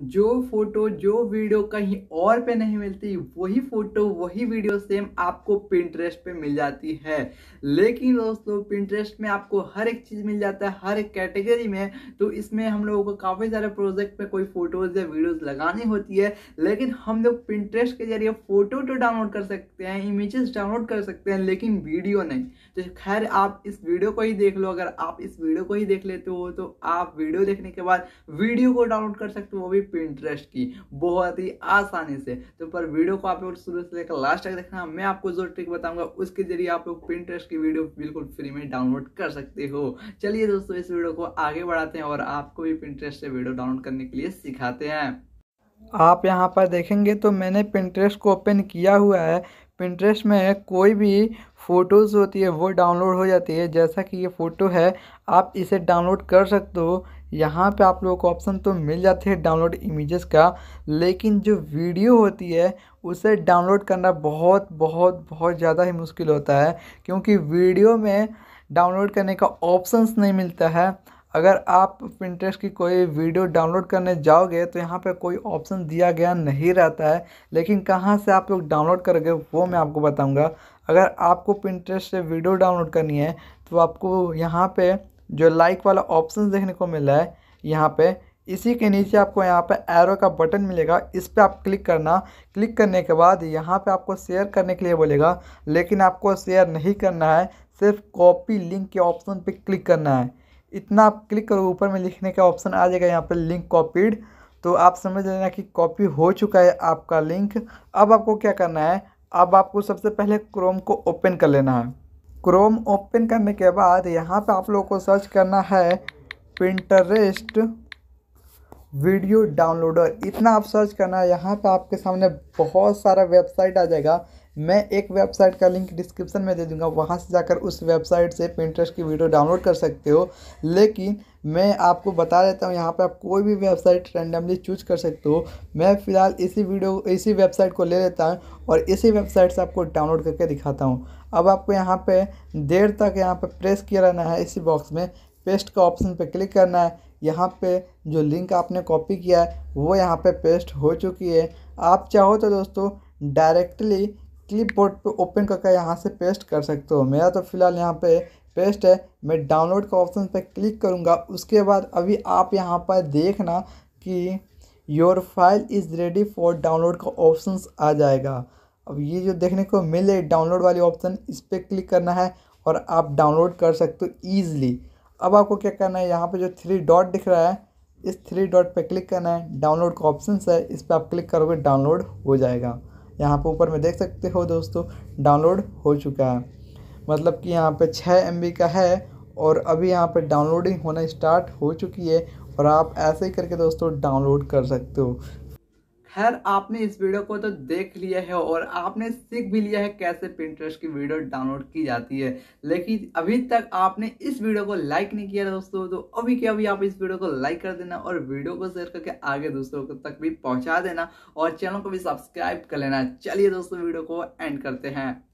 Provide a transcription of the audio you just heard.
जो फोटो जो वीडियो कहीं और पे नहीं मिलती वही फोटो वही वीडियो सेम आपको पिंटरेस्ट पे मिल जाती है लेकिन दोस्तों पिंटरेस्ट में आपको हर एक चीज़ मिल जाता है हर एक कैटेगरी में तो इसमें हम लोगों को काफ़ी सारे प्रोजेक्ट में कोई फोटोज़ या वीडियोज़ लगानी होती है लेकिन हम लोग पिंटरेस्ट के जरिए फ़ोटो तो डाउनलोड कर सकते हैं इमेजेस डाउनलोड कर सकते हैं लेकिन वीडियो नहीं तो खैर आप इस वीडियो को ही देख लो अगर आप इस वीडियो को ही देख लेते हो तो आप वीडियो देखने के बाद वीडियो को डाउनलोड कर सकते हो वो भी पिंटरेस्ट की बहुत ही आसानी से तो पर वीडियो को आप लोग शुरू से लेकर लास्ट तक देखना मैं आपको जो ट्रिक बताऊंगा उसके जरिए आप लोग पिंटरेस्ट की वीडियो बिल्कुल फ्री में डाउनलोड कर सकते हो चलिए दोस्तों इस वीडियो को आगे बढ़ाते हैं और आपको भी पिंटरेस्ट से वीडियो डाउनलोड करने के लिए सिखाते हैं आप यहाँ पर देखेंगे तो मैंने पिंटरेस्ट को ओपन किया हुआ है पिंटरेस्ट में कोई भी फ़ोटोज़ होती है वो डाउनलोड हो जाती है जैसा कि ये फ़ोटो है आप इसे डाउनलोड कर सकते हो यहाँ पे आप लोगों को ऑप्शन तो मिल जाते हैं डाउनलोड इमेजेस का लेकिन जो वीडियो होती है उसे डाउनलोड करना बहुत बहुत बहुत ज़्यादा ही मुश्किल होता है क्योंकि वीडियो में डाउनलोड करने का ऑप्शंस नहीं मिलता है अगर आप प्रिंटरेस्ट की कोई वीडियो डाउनलोड करने जाओगे तो यहाँ पे कोई ऑप्शन दिया गया नहीं रहता है लेकिन कहाँ से आप लोग डाउनलोड करोगे वो मैं आपको बताऊँगा अगर आपको प्रिंटरेस्ट से वीडियो डाउनलोड करनी है तो आपको यहाँ पर जो लाइक वाला ऑप्शन देखने को मिल रहा है यहाँ पे इसी के नीचे आपको यहाँ पे एरो का बटन मिलेगा इस पर आप क्लिक करना क्लिक करने के बाद यहाँ पे आपको शेयर करने के लिए बोलेगा लेकिन आपको शेयर नहीं करना है सिर्फ कॉपी लिंक के ऑप्शन पे क्लिक करना है इतना आप क्लिक करो ऊपर में लिखने का ऑप्शन आ जाएगा यहाँ पे लिंक कॉपीड तो आप समझ लेना कि कॉपी हो चुका है आपका लिंक अब आपको क्या करना है अब आपको सबसे पहले क्रोम को ओपन कर लेना है क्रोम ओपन करने के बाद यहाँ पे आप लोगों को सर्च करना है पिंटरेस्ट वीडियो डाउनलोडर इतना आप सर्च करना है यहाँ पे आपके सामने बहुत सारा वेबसाइट आ जाएगा मैं एक वेबसाइट का लिंक डिस्क्रिप्शन में दे दूंगा वहाँ से जाकर उस वेबसाइट से पेंटर्स की वीडियो डाउनलोड कर सकते हो लेकिन मैं आपको बता देता हूँ यहाँ पर आप कोई भी वेबसाइट रैंडमली चूज कर सकते हो मैं फ़िलहाल इसी वीडियो इसी वेबसाइट को ले लेता हूँ और इसी वेबसाइट से आपको डाउनलोड करके दिखाता हूँ अब आपको यहाँ पर देर तक यहाँ पर प्रेस किया रहना है इसी बॉक्स में पेस्ट का ऑप्शन पर क्लिक करना है यहाँ पे जो लिंक आपने कॉपी किया है वो यहाँ पे पेस्ट हो चुकी है आप चाहो तो दोस्तों डायरेक्टली क्लिपबोर्ड पे ओपन करके यहाँ से पेस्ट कर सकते हो मेरा तो फिलहाल यहाँ पे पेस्ट है मैं डाउनलोड का ऑप्शन पे क्लिक करूँगा उसके बाद अभी आप यहाँ पर देखना कि your file is ready for download का ऑप्शन आ जाएगा अब ये जो देखने को मिले डाउनलोड वाली ऑप्शन इस पर क्लिक करना है और आप डाउनलोड कर सकते हो ईज़िली अब आपको क्या करना है यहाँ पर जो थ्री डॉट दिख रहा है इस थ्री डॉट पे क्लिक करना है डाउनलोड का ऑप्शन है इस पर आप क्लिक करोगे डाउनलोड हो जाएगा यहाँ पर ऊपर में देख सकते हो दोस्तों डाउनलोड हो चुका है मतलब कि यहाँ पे छः एम का है और अभी यहाँ पे डाउनलोडिंग होना स्टार्ट हो चुकी है और आप ऐसे ही करके दोस्तों डाउनलोड कर सकते हो खैर आपने इस वीडियो को तो देख लिया है और आपने सीख भी लिया है कैसे प्रिंटरेस्ट की वीडियो डाउनलोड की जाती है लेकिन अभी तक आपने इस वीडियो को लाइक नहीं किया दोस्तों तो अभी क्या अभी आप इस वीडियो को लाइक कर देना और वीडियो को शेयर करके आगे दूसरों को तक भी पहुंचा देना और चैनल को भी सब्सक्राइब कर लेना चलिए दोस्तों वीडियो को एंड करते हैं